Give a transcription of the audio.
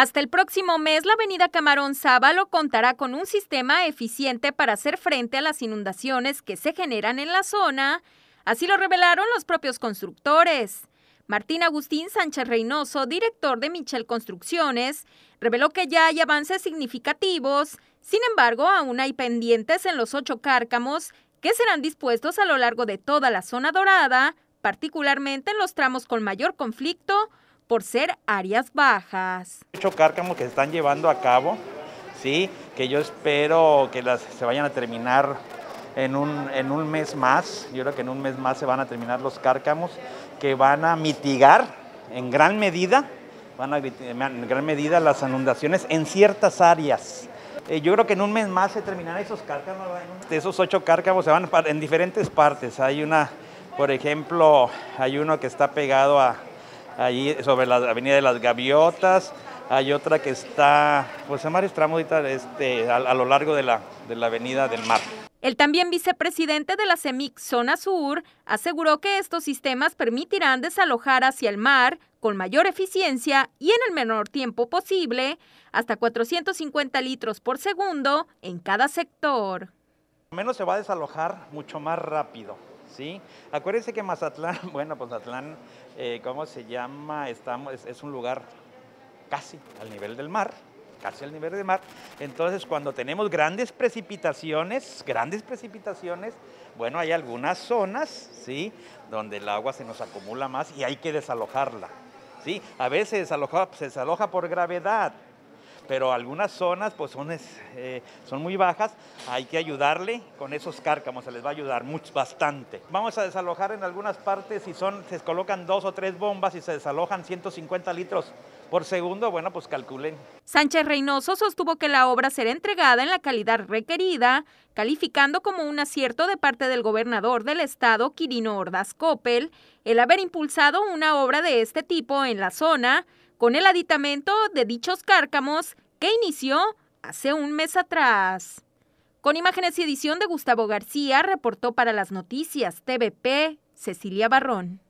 Hasta el próximo mes, la avenida Camarón Sábalo contará con un sistema eficiente para hacer frente a las inundaciones que se generan en la zona, así lo revelaron los propios constructores. Martín Agustín Sánchez Reynoso, director de Michel Construcciones, reveló que ya hay avances significativos, sin embargo, aún hay pendientes en los ocho cárcamos que serán dispuestos a lo largo de toda la zona dorada, particularmente en los tramos con mayor conflicto, por ser áreas bajas. ocho cárcamos que se están llevando a cabo, ¿sí? que yo espero que las, se vayan a terminar en un, en un mes más. Yo creo que en un mes más se van a terminar los cárcamos que van a mitigar en gran medida, van a, en gran medida las inundaciones en ciertas áreas eh, yo creo que en un mes más se terminarán esos cárcamos. De esos ocho cárcamos se van en diferentes partes. Hay una, por ejemplo, hay uno que está pegado a, Ahí sobre la Avenida de las Gaviotas. Hay otra que está, pues en varios tramos este, a, lo largo de la, de la Avenida del Mar. El también vicepresidente de la CEMIC Zona Sur aseguró que estos sistemas permitirán desalojar hacia el mar con mayor eficiencia y en el menor tiempo posible, hasta 450 litros por segundo en cada sector. Al Menos se va a desalojar mucho más rápido. ¿sí? Acuérdense que Mazatlán, bueno, pues Mazatlán, eh, ¿cómo se llama? Estamos, es, un lugar casi al nivel del mar, casi al nivel del mar. Entonces, cuando tenemos grandes precipitaciones, grandes precipitaciones, bueno, hay algunas zonas, ¿sí? Donde el agua se nos acumula más y hay que desalojarla, ¿sí? A veces se desaloja por gravedad, pero algunas zonas pues son, eh, son muy bajas, hay que ayudarle con esos cárcamos, se les va a ayudar mucho, bastante. Vamos a desalojar en algunas partes, si son, se colocan dos o tres bombas y se desalojan 150 litros por segundo, bueno, pues calculen. Sánchez Reynoso sostuvo que la obra será entregada en la calidad requerida, calificando como un acierto de parte del gobernador del estado, Quirino Ordaz Coppel, el haber impulsado una obra de este tipo en la zona, con el aditamento de dichos cárcamos que inició hace un mes atrás. Con imágenes y edición de Gustavo García, reportó para las noticias TVP Cecilia Barrón.